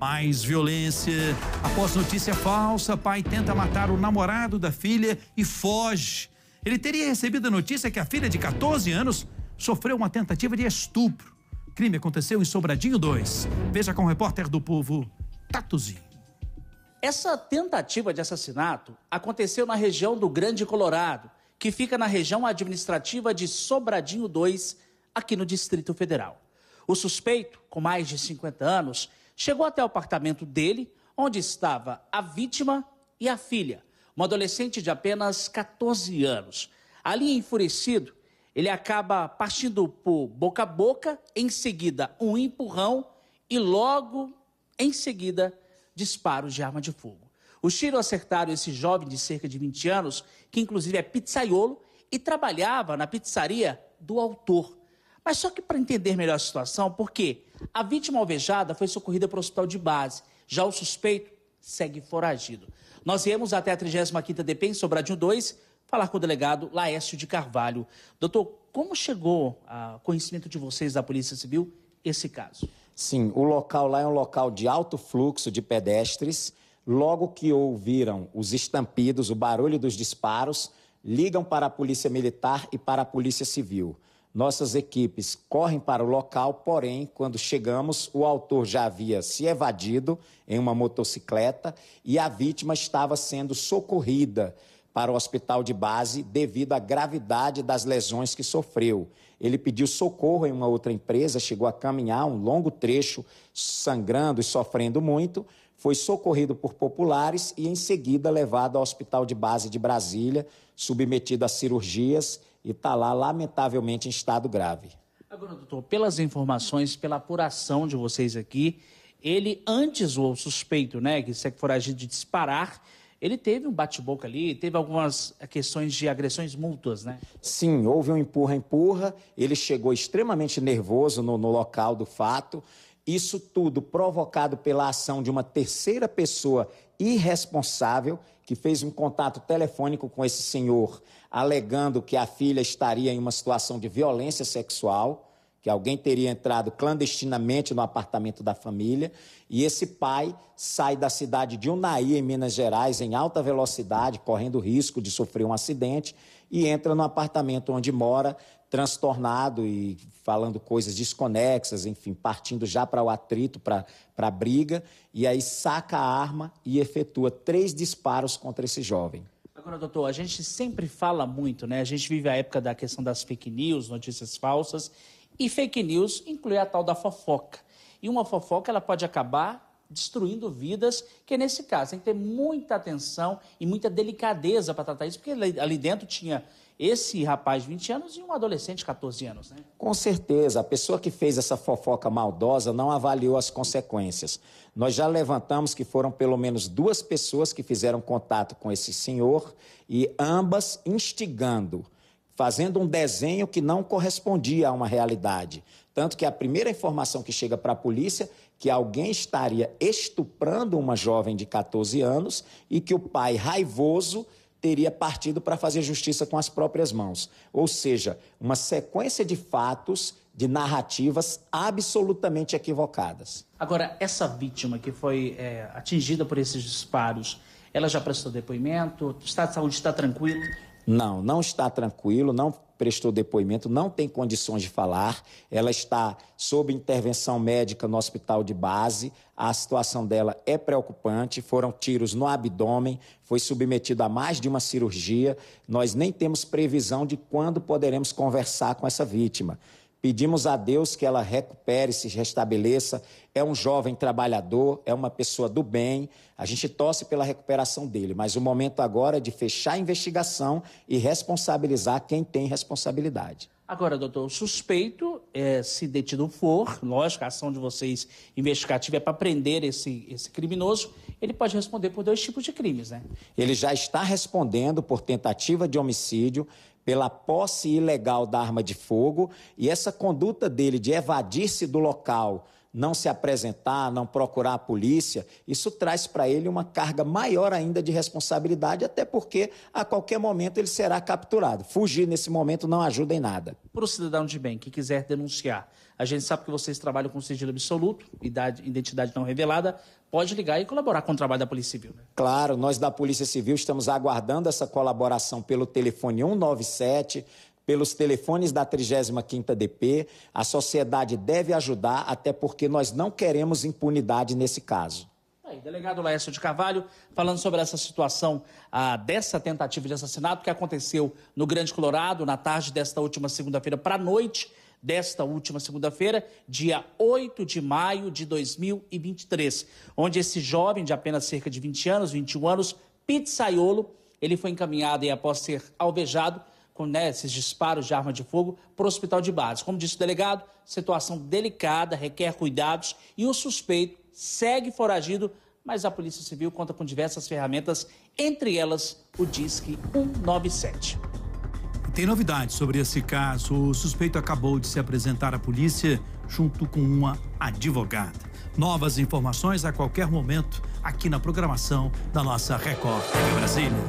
Mais violência. Após notícia falsa, pai tenta matar o namorado da filha e foge. Ele teria recebido a notícia que a filha de 14 anos sofreu uma tentativa de estupro. O crime aconteceu em Sobradinho 2. Veja com o repórter do Povo, Tatuzinho. Essa tentativa de assassinato aconteceu na região do Grande Colorado, que fica na região administrativa de Sobradinho 2, aqui no Distrito Federal. O suspeito, com mais de 50 anos, Chegou até o apartamento dele, onde estava a vítima e a filha, uma adolescente de apenas 14 anos. Ali, enfurecido, ele acaba partindo por boca a boca, em seguida, um empurrão e logo em seguida, disparos de arma de fogo. Os tiros acertaram esse jovem de cerca de 20 anos, que inclusive é pizzaiolo e trabalhava na pizzaria do autor. Mas só que para entender melhor a situação, porque a vítima alvejada foi socorrida para o hospital de base, já o suspeito segue foragido. Nós viemos até a 35ª DP em Sobradinho 2 falar com o delegado Laércio de Carvalho. Doutor, como chegou a conhecimento de vocês da Polícia Civil esse caso? Sim, o local lá é um local de alto fluxo de pedestres. Logo que ouviram os estampidos, o barulho dos disparos, ligam para a Polícia Militar e para a Polícia Civil. Nossas equipes correm para o local, porém, quando chegamos, o autor já havia se evadido em uma motocicleta e a vítima estava sendo socorrida para o hospital de base devido à gravidade das lesões que sofreu. Ele pediu socorro em uma outra empresa, chegou a caminhar um longo trecho, sangrando e sofrendo muito, foi socorrido por populares e, em seguida, levado ao hospital de base de Brasília, submetido a cirurgias e está lá, lamentavelmente, em estado grave. Agora, doutor, pelas informações, pela apuração de vocês aqui, ele, antes o suspeito, né, que se é for agido de disparar, ele teve um bate-boca ali, teve algumas questões de agressões mútuas, né? Sim, houve um empurra-empurra. Ele chegou extremamente nervoso no, no local do fato. Isso tudo provocado pela ação de uma terceira pessoa irresponsável que fez um contato telefônico com esse senhor, alegando que a filha estaria em uma situação de violência sexual que alguém teria entrado clandestinamente no apartamento da família, e esse pai sai da cidade de Unai em Minas Gerais, em alta velocidade, correndo risco de sofrer um acidente, e entra no apartamento onde mora, transtornado e falando coisas desconexas, enfim, partindo já para o atrito, para a briga, e aí saca a arma e efetua três disparos contra esse jovem. Agora, doutor, a gente sempre fala muito, né? A gente vive a época da questão das fake news, notícias falsas, e fake news inclui a tal da fofoca. E uma fofoca ela pode acabar destruindo vidas, que nesse caso tem que ter muita atenção e muita delicadeza para tratar isso, porque ali dentro tinha esse rapaz de 20 anos e um adolescente de 14 anos, né? Com certeza, a pessoa que fez essa fofoca maldosa não avaliou as consequências. Nós já levantamos que foram pelo menos duas pessoas que fizeram contato com esse senhor e ambas instigando fazendo um desenho que não correspondia a uma realidade. Tanto que a primeira informação que chega para a polícia que alguém estaria estuprando uma jovem de 14 anos e que o pai raivoso teria partido para fazer justiça com as próprias mãos. Ou seja, uma sequência de fatos, de narrativas absolutamente equivocadas. Agora, essa vítima que foi é, atingida por esses disparos, ela já prestou depoimento? O estado de saúde está tranquilo? Não, não está tranquilo, não prestou depoimento, não tem condições de falar. Ela está sob intervenção médica no hospital de base. A situação dela é preocupante. Foram tiros no abdômen, foi submetida a mais de uma cirurgia. Nós nem temos previsão de quando poderemos conversar com essa vítima. Pedimos a Deus que ela recupere, se restabeleça. É um jovem trabalhador, é uma pessoa do bem. A gente torce pela recuperação dele, mas o momento agora é de fechar a investigação e responsabilizar quem tem responsabilidade. Agora, doutor, o suspeito, é, se detido for, lógico, a ação de vocês investigativa é para prender esse, esse criminoso ele pode responder por dois tipos de crimes, né? Ele já está respondendo por tentativa de homicídio, pela posse ilegal da arma de fogo e essa conduta dele de evadir-se do local não se apresentar, não procurar a polícia, isso traz para ele uma carga maior ainda de responsabilidade, até porque a qualquer momento ele será capturado. Fugir nesse momento não ajuda em nada. Para o cidadão de bem que quiser denunciar, a gente sabe que vocês trabalham com sigilo absoluto, identidade não revelada, pode ligar e colaborar com o trabalho da Polícia Civil. Né? Claro, nós da Polícia Civil estamos aguardando essa colaboração pelo telefone 197 pelos telefones da 35ª DP, a sociedade deve ajudar, até porque nós não queremos impunidade nesse caso. Aí, delegado Laércio de Carvalho, falando sobre essa situação ah, dessa tentativa de assassinato que aconteceu no Grande Colorado na tarde desta última segunda-feira para a noite desta última segunda-feira, dia 8 de maio de 2023, onde esse jovem de apenas cerca de 20 anos, 21 anos, pizzaiolo, ele foi encaminhado e após ser alvejado, com né, esses disparos de arma de fogo, para o hospital de base. Como disse o delegado, situação delicada, requer cuidados e o suspeito segue foragido, mas a Polícia Civil conta com diversas ferramentas, entre elas o Disque 197. Tem novidades sobre esse caso. O suspeito acabou de se apresentar à polícia junto com uma advogada. Novas informações a qualquer momento aqui na programação da nossa Record TV Brasília.